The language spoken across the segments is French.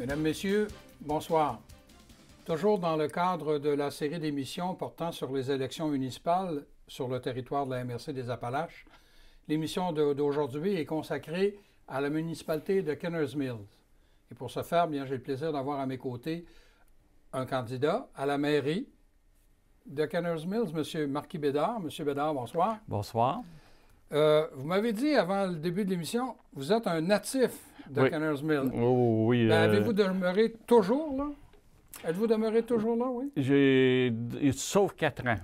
Mesdames, Messieurs, bonsoir. Toujours dans le cadre de la série d'émissions portant sur les élections municipales sur le territoire de la MRC des Appalaches, l'émission d'aujourd'hui est consacrée à la municipalité de Kenners Mills. Et pour ce faire, bien, j'ai le plaisir d'avoir à mes côtés un candidat à la mairie de Kenners Mills, M. Marquis Bédard. M. Bédard, bonsoir. Bonsoir. Euh, vous m'avez dit avant le début de l'émission, vous êtes un natif de oui. Mill. oui. Ben, euh, avez-vous demeuré toujours là? Êtes-vous demeuré toujours là, oui? J'ai, sauf quatre ans.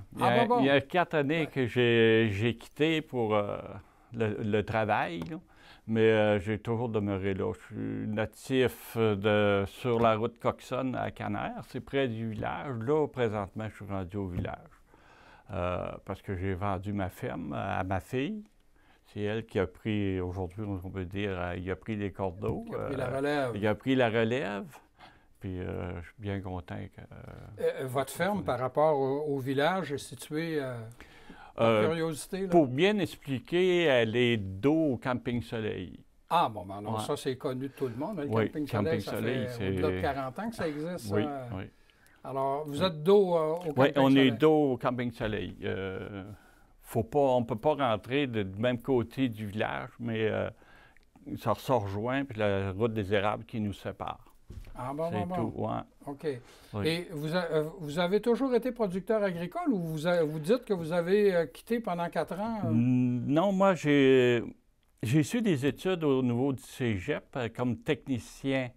Il y, ah, a, quatre années que j'ai, quitté pour euh, le, travail, mais euh, j'ai toujours demeuré là. Je suis natif de, sur la route Coxon à Canaire, c'est près du village. Là, présentement, je suis rendu au village parce que j'ai vendu ma ferme à ma fille elle qui a pris, aujourd'hui, on peut dire, euh, il a pris les cordes Il a pris euh, la relève. Il a pris la relève. Puis euh, je suis bien content que. votre ferme, par rapport au, village, est située. curiosité, Pour bien expliquer, elle est dos au Camping Soleil. Ah, bon, ben alors ça, c'est connu de tout le monde. Hein, le Camping Soleil, ça fait au-delà de 40 ans que ça existe. Oui, oui. Alors, vous êtes dos au Camping Soleil? Oui, on est dos au Camping Soleil. Faut pas, on ne peut pas rentrer du même côté du village, mais euh, ça ressort rejoint, puis la route des érables qui nous sépare. Ah bon, bon, Tout, OK. Et euh, vous, avez toujours été producteur agricole ou vous, dites que vous avez euh, quitté pendant quatre ans? Non, moi, j'ai, su des études au niveau du cégep comme technicien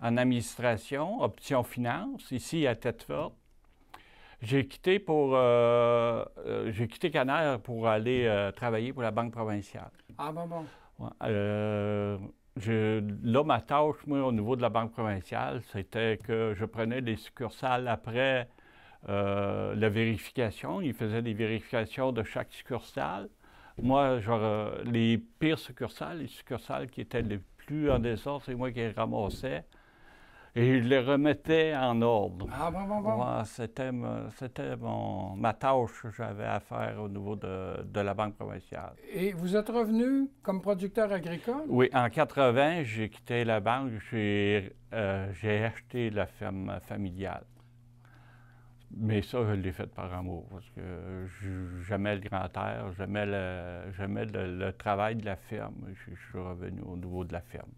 en administration, option finance, ici à Tête-Forte. J'ai quitté pour euh, euh, j'ai quitté canard pour aller euh, travailler pour la Banque provinciale. Ah bon bon. je, là, ma tâche, moi, au niveau de la Banque provinciale, c'était que je prenais les succursales après la vérification. Ils faisaient des vérifications de chaque succursale. Moi, genre, les pires succursales, les succursales qui étaient les plus en désordre, c'est moi qui les ramassais et je les remettais en ordre. Ah, bon, bon, bon. c'était, ma tâche que j'avais à faire au niveau de, la Banque provinciale. Et vous êtes revenu comme producteur agricole? Oui, en 80, j'ai quitté la banque, euh, j'ai, acheté la ferme familiale. Mais ça, je l'ai fait par amour, parce que j'aimais le grand air, j'aimais le, le travail de la ferme. je suis revenu au niveau de la ferme.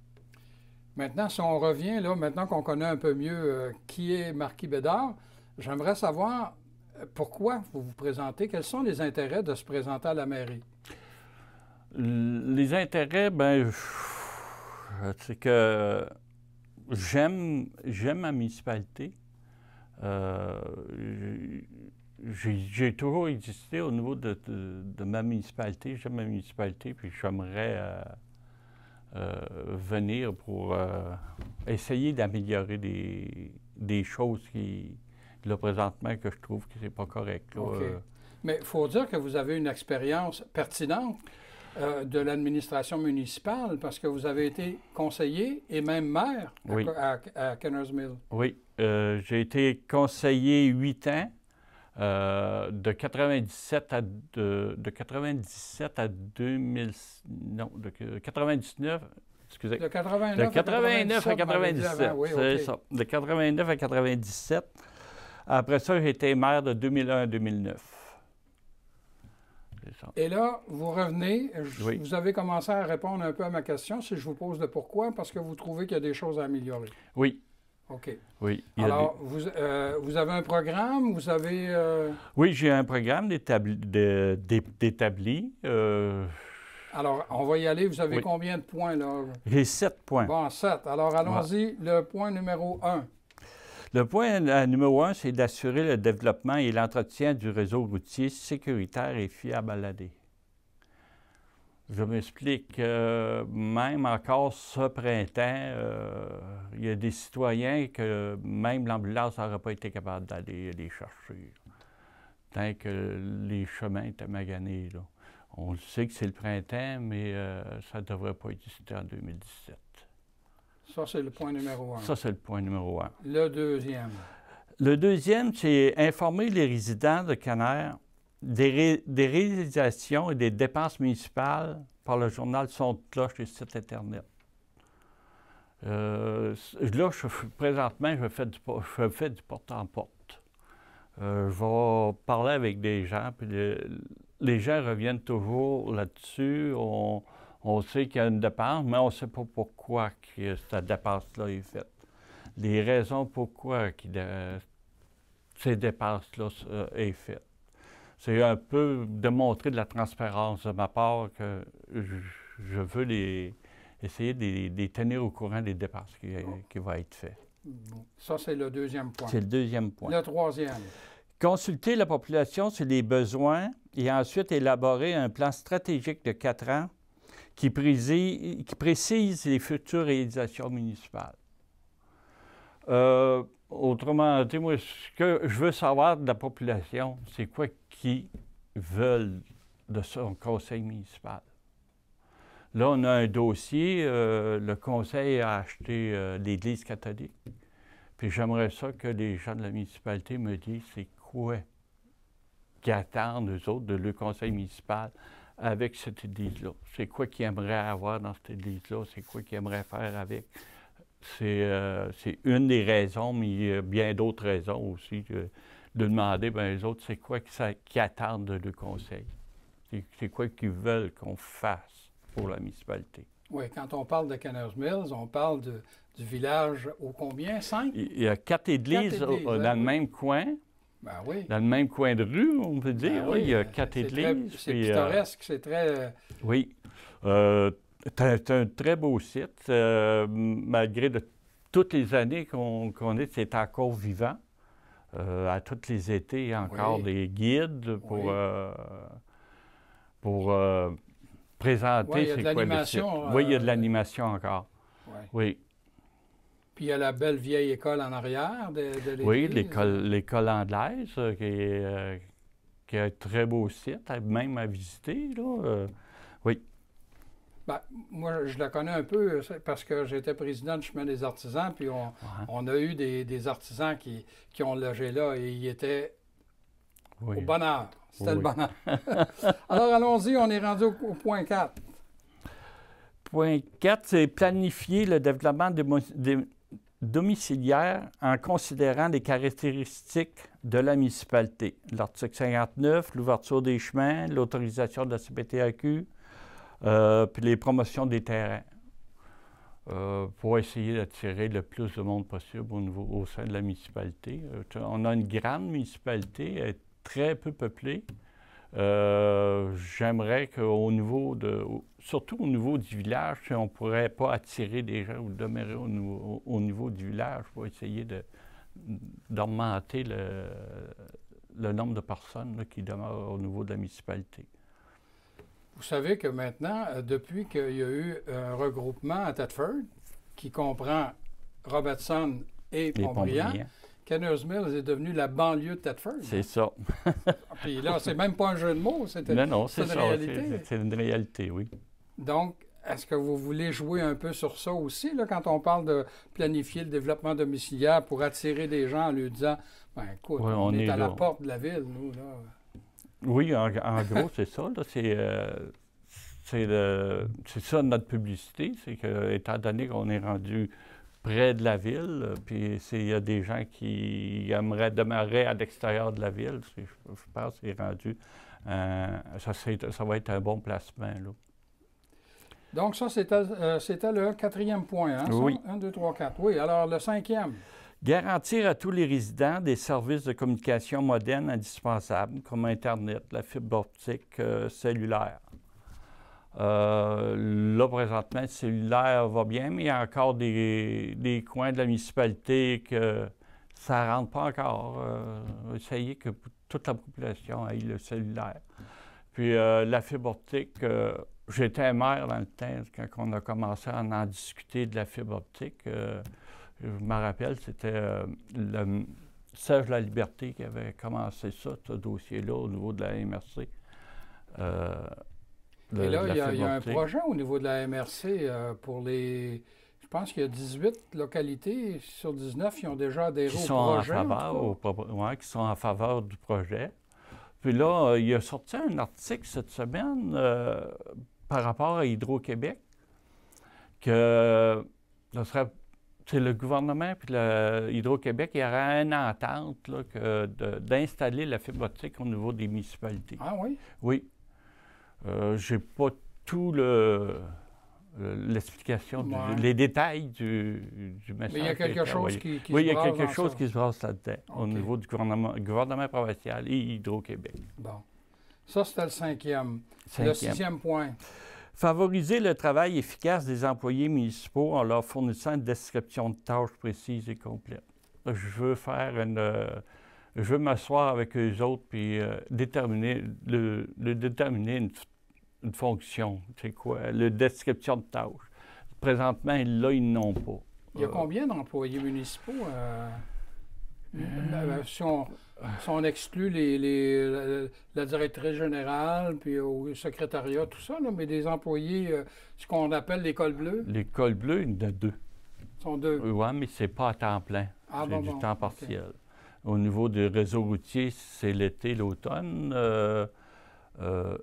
Maintenant, si on revient, là, maintenant qu'on connaît un peu mieux euh, qui est Marquis Bédard, j'aimerais savoir euh, pourquoi vous vous présentez, quels sont les intérêts de se présenter à la mairie? Les intérêts, ben, c'est que j'aime, j'aime ma municipalité. Euh, j'ai toujours existé au niveau de, ma municipalité. J'aime ma municipalité, puis j'aimerais euh, venir pour euh, essayer d'améliorer des, choses qui, le présentement, que je trouve que c'est pas correct. Euh. Mais il faut dire que vous avez une expérience pertinente de l'administration municipale parce que vous avez été conseiller et même maire oui. à, Oui, j'ai été conseiller huit ans euh, de 97 à de, 97 à 2000 non de 99 excusez de 89, de 89 à 97, c'est ça de 89 à 97 après ça j'ai été maire de 2001 à 2009 et là, vous revenez, vous avez commencé à répondre un peu à ma question, si je vous pose de pourquoi, parce que vous trouvez qu'il y a des choses à améliorer. Oui, OK. Alors, euh, vous, avez un programme? Vous avez... Euh oui, j'ai un programme d'établi. Euh, Alors, on va y aller. Vous avez combien de points, là? J'ai sept points. Bon, sept. Alors, allons-y. Le point numéro un. Le point numéro un, c'est d'assurer le développement et l'entretien du réseau routier sécuritaire et fiable à je m'explique, euh, même encore ce printemps, euh, il y a des citoyens que même l'ambulance n'aurait pas été capable d'aller les chercher. Tant que les chemins étaient maganés. On sait que c'est le printemps, mais euh, ça ne devrait pas être exister en 2017. Ça, c'est le point numéro un. Ça, c'est le point numéro un. Le deuxième. Le deuxième, c'est informer les résidents de Canaire des, réalisations et des dépenses municipales par le journal sont là sur et site Internet. Euh, là, présentement, je fais du, fais du porte en euh, porte. je vais parler avec des gens, puis les, gens reviennent toujours là-dessus. On, sait qu'il y a une dépense, mais on ne sait pas pourquoi que cette dépense-là est faite. Les raisons pourquoi ces dépenses-là sont euh, est faite c'est un peu de montrer de la transparence de ma part que je veux les, essayer de les, tenir au courant des dépenses qui, vont être faites. Ça, c'est le deuxième point. C'est le deuxième point. Le troisième. Consulter la population sur les besoins et ensuite élaborer un plan stratégique de quatre ans qui précise, qui précise les futures réalisations municipales. Euh, Autrement dit, moi, ce que je veux savoir de la population, c'est quoi qui veulent de son conseil municipal. Là, on a un dossier. Euh, le conseil a acheté euh, l'Église catholique. Puis j'aimerais ça que les gens de la municipalité me disent c'est quoi qui attendent, eux autres, de le conseil municipal avec cette Église-là. C'est quoi qu'ils aimeraient avoir dans cette Église-là? C'est quoi qu'ils aimeraient faire avec? Euh, c'est une des raisons, mais il y a bien d'autres raisons aussi, de, demander ben, aux autres, c'est quoi qui, ça, attendent le conseil? C'est quoi qu'ils veulent qu'on fasse pour la municipalité? Oui, quand on parle de Canners Mills, on parle du village au combien? Cinq? Il y a quatre églises, euh, hein, dans le même coin. Ben oui. Dans le même coin de rue, on peut dire. Ben oui, il y a quatre églises. C'est euh, pittoresque, c'est très. Oui. C'est un très beau site, euh, malgré toutes les années qu'on est, c'est encore vivant. Euh, à tous les étés, il y a encore des guides pour, euh, pour euh, présenter ces ouais, Oui, il y a de l'animation encore. Oui. Puis il y a la belle vieille école en arrière de, l'école. Oui, l'école anglaise, qui est, qui, est, un très beau site, même à visiter. Là. oui. Ben, moi, je la connais un peu euh, parce que j'étais président du chemin des artisans, puis on, a eu des, artisans qui, ont logé là et ils étaient au bonheur. C'était le bonheur. Alors, allons-y, on est rendu au, point 4. Point 4, c'est planifier le développement domiciliaire en considérant les caractéristiques de la municipalité. L'article 59, l'ouverture des chemins, l'autorisation de la CPTAQ, euh, puis les promotions des terrains euh, pour essayer d'attirer le plus de monde possible au, niveau, au sein de la municipalité. Euh, on a une grande municipalité, elle est très peu peuplée. j'aimerais qu'au niveau de, surtout au niveau du village, on ne pourrait pas attirer des gens ou demeurer au niveau, du village pour essayer d'augmenter le, nombre de personnes qui demeurent au niveau de la municipalité. Vous savez que maintenant, euh, depuis qu'il y a eu euh, un regroupement à Thetford, qui comprend Robertson et Pontbriand, Kenner's Mills est devenu la banlieue de Thetford. C'est ça. Ah, puis là, c'est même pas un jeu de mots, c'est une réalité. C'est une réalité, oui. Donc, est-ce que vous voulez jouer un peu sur ça aussi, là, quand on parle de planifier le développement domiciliaire pour attirer des gens en lui disant, ben écoute, on, est, à la porte de la ville, nous, là. Oui, en, gros, c'est ça. Euh, c'est ça notre publicité, c'est que étant donné qu'on est rendu près de la ville, puis il y a des gens qui aimeraient demeurer à l'extérieur de la ville, je, pense que c'est rendu, ça, va être un bon placement. Donc ça, euh, c'était le quatrième point. Hein? Oui. Un, deux, trois, quatre. Oui, alors le cinquième. Garantir à tous les résidents des services de communication modernes indispensables comme Internet, la fibre optique, euh, cellulaire. Euh, là, présentement, le cellulaire va bien, mais il y a encore des, coins de la municipalité que ça ne rentre pas encore. Euh, essayez que toute la population ait le cellulaire. Puis la fibre optique, j'étais maire dans le temps, quand on a commencé à en discuter de la fibre optique je me rappelle, c'était euh, le Serge La Liberté qui avait commencé ça, ce dossier-là, au niveau de la MRC. Euh, Et là, il y, a un projet au niveau de la MRC euh, pour les. Je pense qu'il y a 18 localités sur 19 qui ont déjà adhéré qui au sont projet. En faveur, ouais, qui sont en faveur du projet. Puis là, il a sorti un article cette semaine par rapport à Hydro-Québec que ce serait c'est le gouvernement et le Hydro-Québec, il y aura une entente d'installer la fibre optique au niveau des municipalités. Ah oui? Oui. Euh, J'ai pas tout le l'explication, les détails du, message. Mais il y a quelque chose qui, qui, Oui, il y a quelque chose qui se passe là-dedans au niveau du gouvernement, gouvernement provincial et Hydro-Québec. Bon. Ça, c'était le cinquième. cinquième. Le sixième point. Favoriser le travail efficace des employés municipaux en leur fournissant une description de tâches précise et complète. Je veux faire une. Euh, je veux m'asseoir avec eux autres puis euh, déterminer, le, déterminer une, fonction. C'est quoi? La description de tâches. Présentement, là, ils n'ont pas. Il y a euh, combien d'employés municipaux? si on, si on exclut les, la, directrice générale, puis au secrétariat, tout ça, mais des employés, euh, ce qu'on appelle l'école bleue? L'école bleue, il y en a deux. sont deux? Oui, mais c'est pas à temps plein. Ah, c'est du temps partiel. Au niveau du réseau routier, c'est l'été, l'automne. Euh, euh,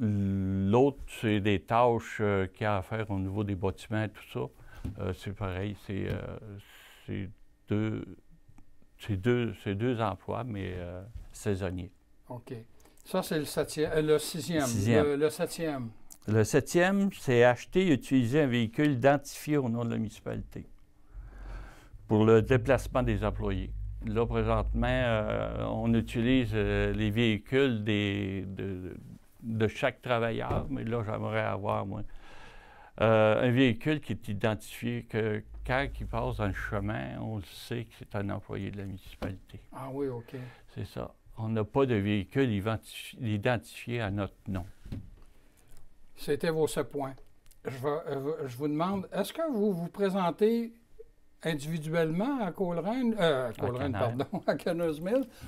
l'autre, c'est des tâches qu'il y a à faire au niveau des bâtiments, tout ça. c'est pareil, c'est deux c'est deux, deux emplois, mais euh, saisonniers. OK. Ça, c'est le, euh, le sixième. Le, septième. Le septième, c'est acheter et utiliser un véhicule identifié au nom de la municipalité pour le déplacement des employés. Là, présentement, euh, on utilise les véhicules des, de, chaque travailleur, mais là, j'aimerais avoir, moins. Euh, un véhicule qui est identifié que quand il passe dans le chemin, on le sait que c'est un employé de la municipalité. Ah oui, OK. C'est ça. On n'a pas de véhicule identifié à notre nom. C'était vos point. Euh, je, vous demande, est-ce que vous vous présentez individuellement à Coleraine, euh, à Coleraine, pardon, à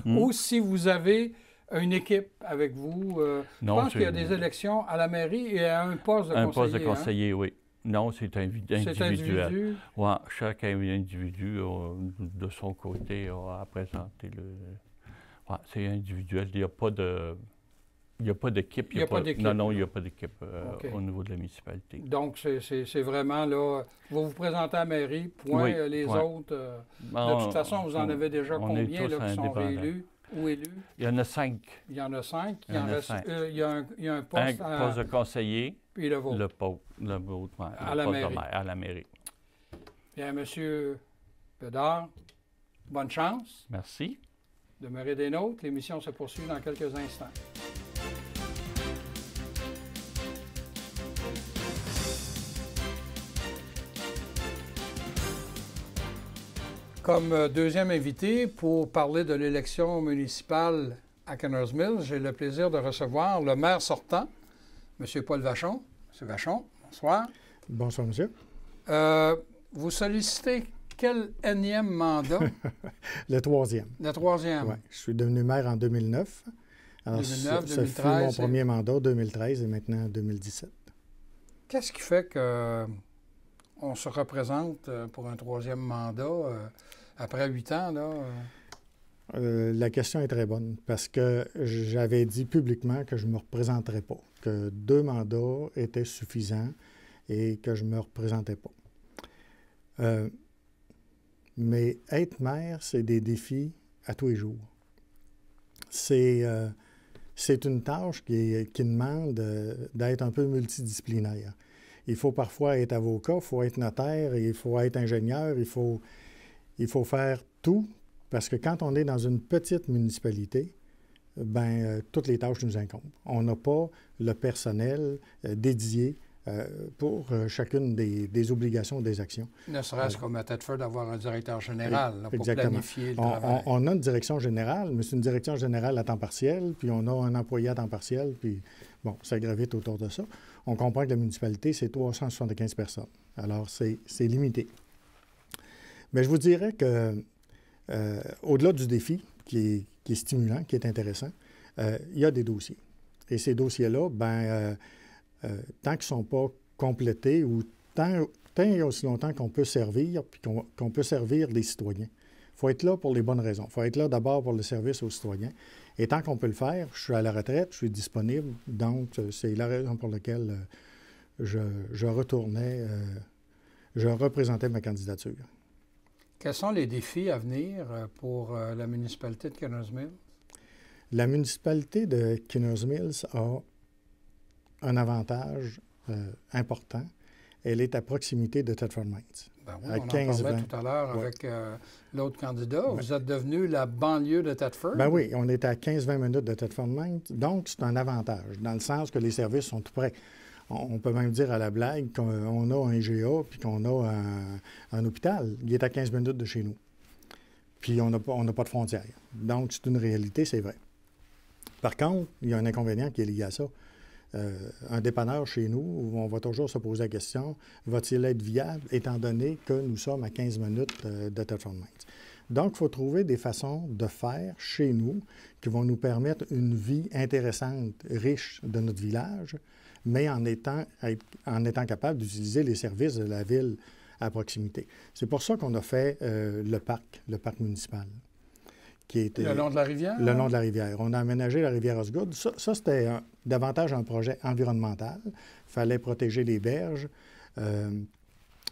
hmm. ou si vous avez une équipe avec vous. Euh, je pense qu'il y a des élections à la mairie et à un poste de conseiller. Un poste de conseiller, hein. oui. Non, c'est individuel. individu? Ouais, chaque individu, euh, de son côté, a présenté le. c'est individuel. Il n'y a pas de. Il n'y a pas d'équipe. Non, non, il n'y a pas d'équipe euh, au niveau de la municipalité. Donc, c'est vraiment là, vous vous présentez à la mairie, point les autres. de toute façon, vous en avez déjà combien là, qui sont réélus? Il y en a cinq. Il y en a cinq. Il euh, y a un, poste. de conseiller. Puis le vôtre. Le, poste vôtre, à, la poste à la mairie. Bien, M. Bedard, bonne chance. Merci. Demeurez des nôtres. L'émission se poursuit dans quelques instants. Comme euh, deuxième invité pour parler de l'élection municipale à Kenner's Mills, j'ai le plaisir de recevoir le maire sortant, M. Paul Vachon. M. Vachon, bonsoir. Bonsoir, monsieur. Euh, vous sollicitez quel énième mandat? le troisième. Le troisième. Oui, je suis devenu maire en 2009. Alors, 2009, 2013, fut mon premier mandat, 2013 et maintenant 2017. Qu'est-ce qui fait que euh, on se représente pour un troisième mandat? après huit ans, là? Euh? Euh, la question est très bonne parce que j'avais dit publiquement que je ne me représenterais pas, que deux mandats étaient suffisants et que je ne me représentais pas. Euh, mais être maire, c'est des défis à tous les jours. C'est c'est une tâche qui, qui demande d'être un peu multidisciplinaire. Il faut parfois être avocat, il faut être notaire, il faut être ingénieur, il faut il faut faire tout parce que quand on est dans une petite municipalité, ben, euh, toutes les tâches nous incombent. On n'a pas le personnel euh, dédié euh, pour chacune des, obligations obligations, des actions. Ne serait-ce qu'on de feu d'avoir un directeur général pour planifier le travail. On, on, a une direction générale, mais c'est une direction générale à temps partiel, puis on a un employé à temps partiel, puis bon, ça gravite autour de ça. On comprend que la municipalité, c'est 375 personnes. Alors, c'est limité. Mais je vous dirais que, euh, au-delà du défi qui est, stimulant, qui est intéressant, euh, il y a des dossiers. Et ces dossiers-là, ben, euh, tant qu'ils ne sont pas complétés ou tant, et aussi longtemps qu'on peut servir, puis qu'on peut servir les citoyens il faut être là pour les bonnes raisons. Il faut être là d'abord pour le service aux citoyens. Et tant qu'on peut le faire, je suis à la retraite, je suis disponible. Donc, c'est la raison pour laquelle je, retournais, je représentais ma candidature. Quels sont les défis à venir euh, pour euh, la municipalité de Kinners Mills? La municipalité de Kinners Mills a un avantage euh, important. Elle est à proximité de Thetford Mines. Ben on en parlait tout à l'heure avec l'autre candidat. Ben Vous êtes devenu la banlieue de Thetford. Ben oui, on est à 15-20 minutes de Thetford Mines. Donc, c'est un avantage, dans le sens que les services sont tout près on peut même dire à la blague qu'on a un IGA puis qu'on a un, hôpital. Il est à 15 minutes de chez nous. Puis on n'a pas de frontière. Donc, c'est une réalité, c'est vrai. Par contre, il y a un inconvénient qui est lié à ça. Euh, un dépanneur chez nous, on va toujours se poser la question, va-t-il être viable étant donné que nous sommes à 15 minutes euh, de Telford Mines? Donc, il faut trouver des façons de faire chez nous qui vont nous permettre une vie intéressante, riche de notre village, mais en étant, en étant capable d'utiliser les services de la ville à proximité. C'est pour ça qu'on a fait euh, le parc, le parc municipal. Qui était, le long de la rivière? Le long hein? de la rivière. On a aménagé la rivière Osgood. Ça, c'était davantage un projet environnemental. Il fallait protéger les berges. Euh,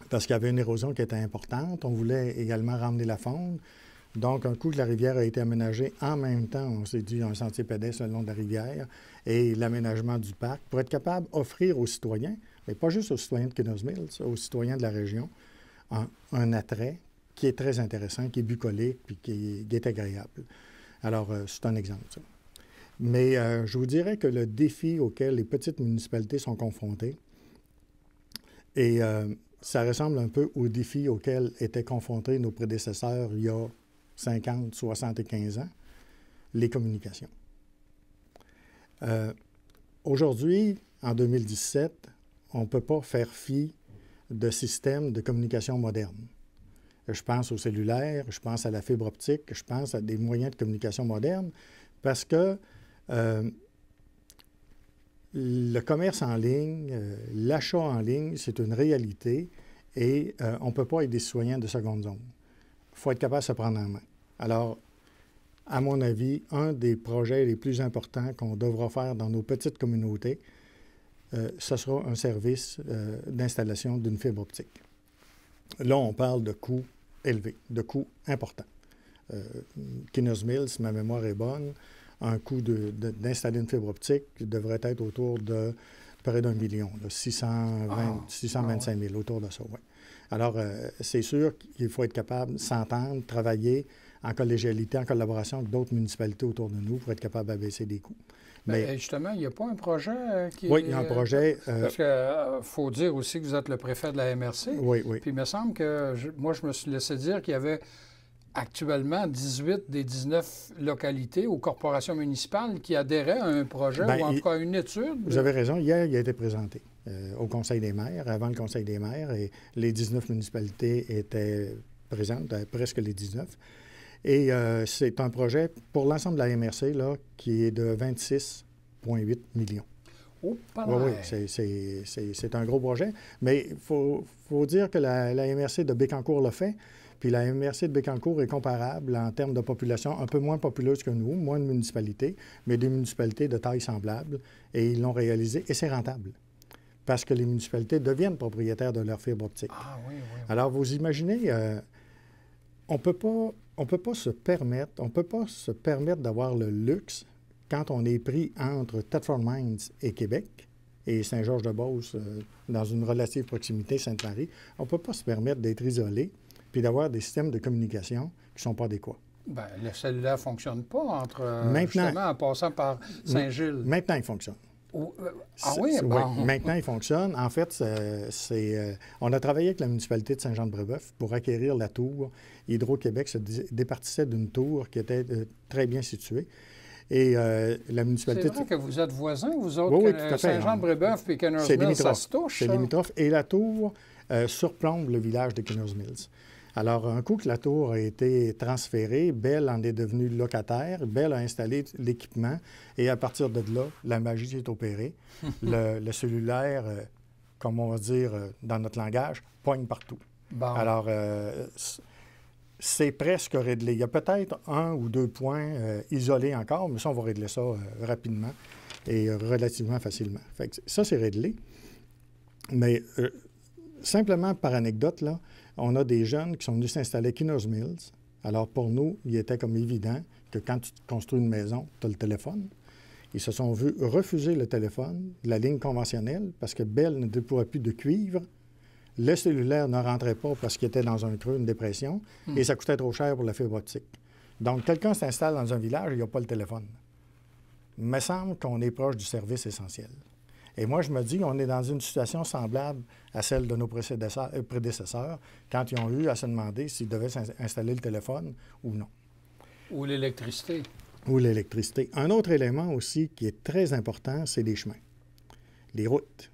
parce qu'il y avait une érosion qui était importante. On voulait également ramener la faune. Donc, un coup que la rivière a été aménagée en même temps, on s'est dit un sentier pédestre le long de la rivière et l'aménagement du parc pour être capable d'offrir aux citoyens, mais pas juste aux citoyens de Kenos Mills, aux citoyens de la région, un, attrait qui est très intéressant, qui est bucolique puis qui, est, agréable. Alors, euh, c'est un exemple, ça. Mais euh, je vous dirais que le défi auquel les petites municipalités sont confrontées, et euh, ça ressemble un peu au défi auquel étaient confrontés nos prédécesseurs il y a 50, et 15 ans, les communications. Euh, aujourd'hui, en 2017, on ne peut pas faire fi de systèmes de communication modernes. Je pense au cellulaire, je pense à la fibre optique, je pense à des moyens de communication modernes, parce que euh, le commerce en ligne, euh, l'achat en ligne, c'est une réalité et on ne peut pas être des citoyens de seconde zone. Il faut être capable de se prendre en main. Alors, à mon avis, un des projets les plus importants qu'on devra faire dans nos petites communautés, euh, ce sera un service euh, d'installation d'une fibre optique. Là, on parle de coûts élevés, de coûts importants. Euh, si ma mémoire est bonne, un coût d'installer une fibre optique devrait être autour de près d'un million, 620, 625 000, autour de ça. Alors, euh, c'est sûr qu'il faut être capable de s'entendre, travailler, en collégialité, en collaboration avec d'autres municipalités autour de nous pour être capable d'abaisser des coûts. Ben, Mais eh, justement, il n'y a pas un projet euh, qui Oui, il y a un euh, projet. Euh, parce qu'il faut dire aussi que vous êtes le préfet de la MRC. Oui, oui. Puis il me semble que moi, je me suis laissé dire qu'il y avait actuellement 18 des 19 localités ou corporations municipales qui adhéraient à un projet ben, ou en tout cas à une étude. Vous avez raison. Hier, il a été présenté au Conseil des maires, avant le Conseil des maires, et les 19 municipalités étaient présentes, presque les 19. Et euh, c'est un projet pour l'ensemble de la MRC là, qui est de 26,8 millions. Oh, oui, oui, c'est un gros projet. Mais il faut, dire que la, MRC de Bécancour l'a fait. Puis la MRC de Bécancour est comparable en termes de population, un peu moins populeuse que nous, moins de municipalités, mais des municipalités de taille semblable. Et ils l'ont réalisé et c'est rentable parce que les municipalités deviennent propriétaires de leur fibre optique. Ah, oui, oui, Alors, vous imaginez, euh, on peut pas, on peut pas se permettre, on peut pas se permettre d'avoir le luxe quand on est pris entre Thetford Mines et Québec et Saint-Georges-de-Beauce euh, dans une relative proximité Sainte-Marie, on ne peut pas se permettre d'être isolé puis d'avoir des systèmes de communication qui ne sont pas adéquats. Bien, le cellulaire ne fonctionne pas entre, euh, justement, en passant par Saint-Gilles. Maintenant, il fonctionne. Euh, ah oui, Maintenant, il fonctionne. En fait, c'est, euh, on a travaillé avec la municipalité de Saint-Jean-de-Brébeuf pour acquérir la tour. Hydro-Québec se départissait d'une tour qui était euh, très bien située. Et la municipalité. C'est vrai que vous êtes voisins, vous autres, Saint-Jean-de-Brébeuf et Mills, ça se touche. C'est limitrophe. Et la tour surplombe le village de Kenners Mills. Alors, un coup que la tour a été transférée, Bell en est devenue locataire. Bell a installé l'équipement et à partir de là, la magie est opérée. le, cellulaire, euh, comme on va dire euh, dans notre langage, poigne partout. Alors, euh, c'est presque réglé. Il y a peut-être un ou deux points isolés encore, mais ça, on va régler ça rapidement et relativement facilement. ça, c'est réglé. Mais simplement par anecdote, là, on a des jeunes qui sont venus s'installer à Kinners Mills. Alors, pour nous, il était comme évident que quand tu construis une maison, tu as le téléphone. Ils se sont vus refuser le téléphone, la ligne conventionnelle, parce que Bell ne déploie plus de cuivre. Le cellulaire ne rentrait pas parce qu'il était dans un creux, une dépression, hmm. et ça coûtait trop cher pour la fibre optique. Donc, quelqu'un s'installe dans un village, il n'a a pas le téléphone. Il me semble qu'on est proche du service essentiel. Et moi, je me dis, on est dans une situation semblable à celle de nos euh, prédécesseurs, quand ils ont eu à se demander s'ils devaient installer le téléphone ou non. Ou l'électricité. Ou l'électricité. Un autre élément aussi qui est très important, c'est les chemins, les routes.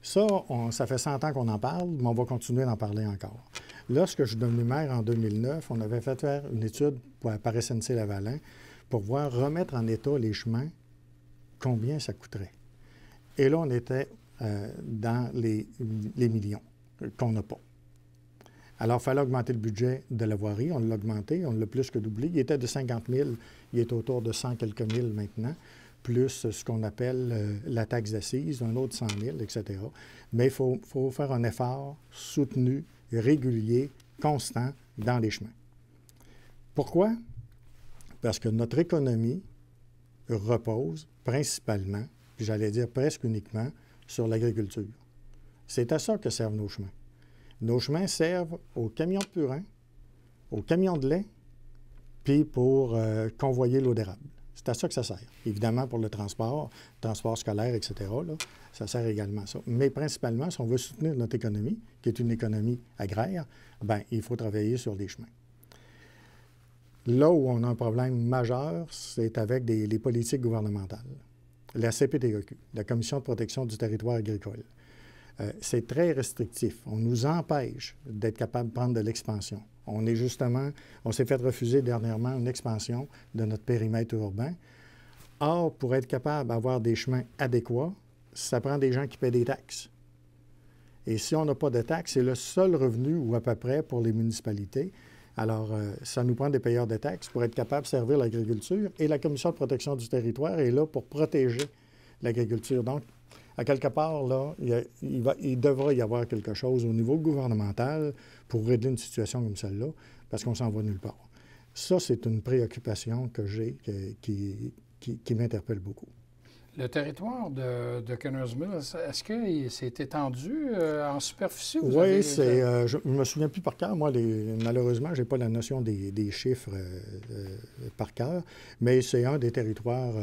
Ça, ça fait 100 ans qu'on en parle, mais on va continuer d'en parler encore. Lorsque je suis devenu maire en 2009, on avait fait faire une étude pour, par SNC-Lavalin pour voir remettre en état les chemins, combien ça coûterait. Et là, on était euh, dans les, millions qu'on n'a pas. Alors, il fallait augmenter le budget de la voirie. On l'a augmenté, on l'a plus que doublé. Il était de 50 000, il est autour de 100 quelques mille maintenant, plus ce qu'on appelle euh, la taxe d'assises, un autre 100 000, etc. Mais il faut, faut faire un effort soutenu, régulier, constant dans les chemins. Pourquoi? Parce que notre économie repose principalement puis j'allais dire presque uniquement, sur l'agriculture. C'est à ça que servent nos chemins. Nos chemins servent aux camions de purin, aux camions de lait, puis pour euh, convoyer l'eau d'érable. C'est à ça que ça sert. Évidemment, pour le transport, transport scolaire, etc., ça sert également à ça. Mais principalement, si on veut soutenir notre économie, qui est une économie agraire, ben il faut travailler sur des chemins. Là où on a un problème majeur, c'est avec des, les politiques gouvernementales la CPTEQ, la Commission de protection du territoire agricole. Euh, c'est très restrictif. On nous empêche d'être capable de prendre de l'expansion. On est justement, on s'est fait refuser dernièrement une expansion de notre périmètre urbain. Or, pour être capable d'avoir des chemins adéquats, ça prend des gens qui paient des taxes. Et si on n'a pas de taxes, c'est le seul revenu, ou à peu près, pour les municipalités. Alors, euh, ça nous prend des payeurs de taxes pour être capable de servir l'agriculture. Et la Commission de protection du territoire est là pour protéger l'agriculture. Donc, à quelque part, là, il, devrait y avoir quelque chose au niveau gouvernemental pour régler une situation comme celle-là, parce qu'on s'en va nulle part. Ça, c'est une préoccupation que j'ai, qui m'interpelle beaucoup. Le territoire de, de est-ce que s'est étendu euh, en superficie? Vous oui, c'est, euh, je ne me souviens plus par cœur. Moi, malheureusement, je n'ai pas la notion des, chiffres euh, par cœur, mais c'est un des territoires...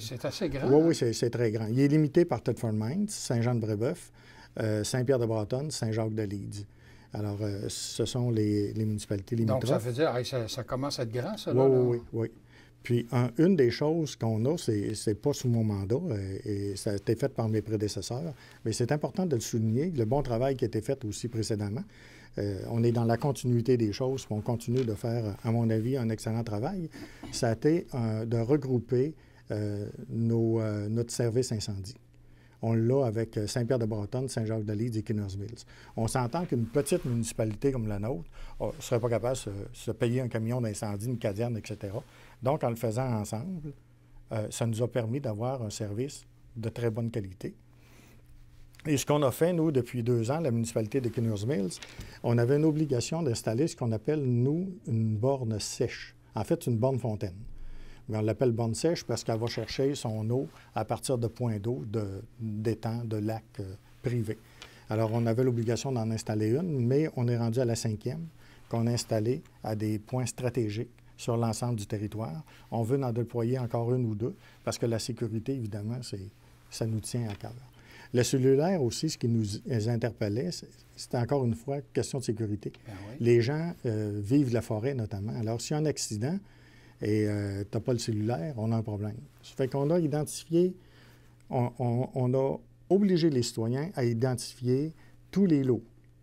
c'est, assez grand. Oui, oui, c'est, très grand. Il est limité par Thetford Mines, Saint-Jean-de-Brébeuf, Saint-Pierre-de-Bretonne, Saint-Jacques-de-Leeds. Alors, ce sont les, municipalités limitrophes. Donc, ça veut dire, ça, commence à être grand, ça? là, oui, oui, oui. Puis, une des choses qu'on a, c'est pas sous mon mandat, euh, et, ça a été fait par mes prédécesseurs, mais c'est important de le souligner, le bon travail qui a été fait aussi précédemment. Euh, on est dans la continuité des choses, puis on continue de faire, à mon avis, un excellent travail. Ça a été euh, de regrouper nos, notre service incendie. On l'a avec euh, Saint-Pierre-de-Bretonne, Saint-Jacques-de-Lise et Kinners Mills. On s'entend qu'une petite municipalité comme la nôtre ne oh, serait pas capable de se, payer un camion d'incendie, une caderne, etc. Donc, en le faisant ensemble, euh, ça nous a permis d'avoir un service de très bonne qualité. Et ce qu'on a fait, nous, depuis deux ans, la municipalité de Kinners Mills, on avait une obligation d'installer ce qu'on appelle, nous, une borne sèche. En fait, une borne fontaine on l'appelle bande sèche parce qu'elle va chercher son eau à partir de points d'eau, d'étangs, de, de lacs euh, privés. Alors, on avait l'obligation d'en installer une, mais on est rendu à la cinquième qu'on a installée à des points stratégiques sur l'ensemble du territoire. On veut en déployer encore une ou deux parce que la sécurité, évidemment, ça nous tient à cœur. Le cellulaire aussi, ce qui nous interpellait, c'était encore une fois question de sécurité. Ben Les gens euh, vivent la forêt notamment. Alors, s'il y a un accident, et euh, tu n'as pas le cellulaire, on a un problème. Ça fait qu'on a identifié, on, a obligé les citoyens à identifier tous les lots.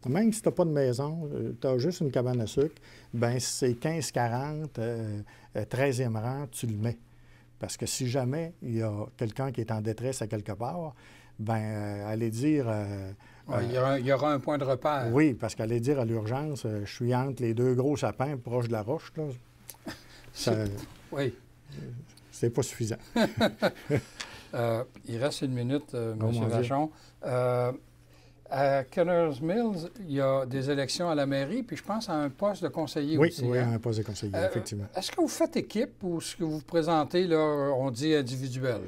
Même si tu n'as pas de maison, euh, tu as juste une cabane à sucre, ben c'est 15-40, 13e euh, rang, tu le mets. Parce que si jamais il y a quelqu'un qui est en détresse à quelque part, ben allez dire... il, y aura, un point de repère. Oui, parce qu'aller dire à l'urgence, je suis entre les deux gros sapins proches de la roche, là, ça, euh, oui. c'est pas suffisant. Euh, il reste une minute, euh, oh, M. Vachon. à Kenner's Mills, il y a des élections à la mairie, puis je pense à un poste de conseiller aussi. Oui, hein. un poste de conseiller, effectivement. Est-ce que vous faites équipe ou ce que vous présentez, là, on dit individuel?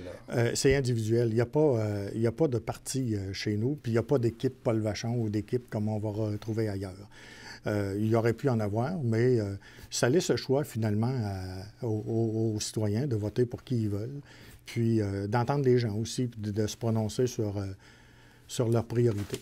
c'est individuel. Il n'y a, pas, il a pas de parti chez nous, puis il n'y a pas d'équipe Paul Vachon ou d'équipe comme on va retrouver ailleurs. Il euh, il aurait pu en avoir, mais euh, ça laisse le choix finalement aux, citoyens de voter pour qui ils veulent, puis euh, d'entendre les gens aussi, de, de se prononcer sur, sur leurs priorités.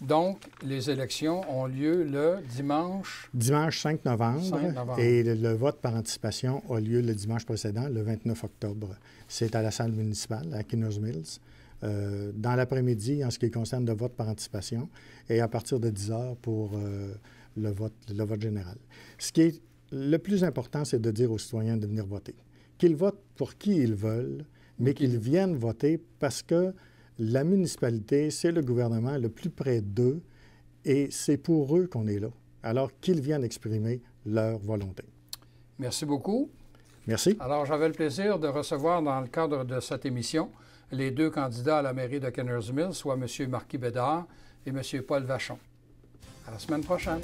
Donc, les élections ont lieu le dimanche... Dimanche 5 novembre, Et le, vote par anticipation a lieu le dimanche précédent, le 29 octobre. C'est à la salle municipale, à Kinners Mills. Euh, dans l'après-midi en ce qui concerne le vote par anticipation et à partir de 10 heures pour euh, le, vote, le vote général. Ce qui est le plus important, c'est de dire aux citoyens de venir voter. Qu'ils votent pour qui ils veulent, mais qu'ils viennent voter parce que la municipalité, c'est le gouvernement le plus près d'eux et c'est pour eux qu'on est là. Alors qu'ils viennent exprimer leur volonté. Merci beaucoup. Merci. Alors, j'avais le plaisir de recevoir dans le cadre de cette émission les deux candidats à la mairie de Kennersville, soit M. Marquis Bédard et M. Paul Vachon. À la semaine prochaine.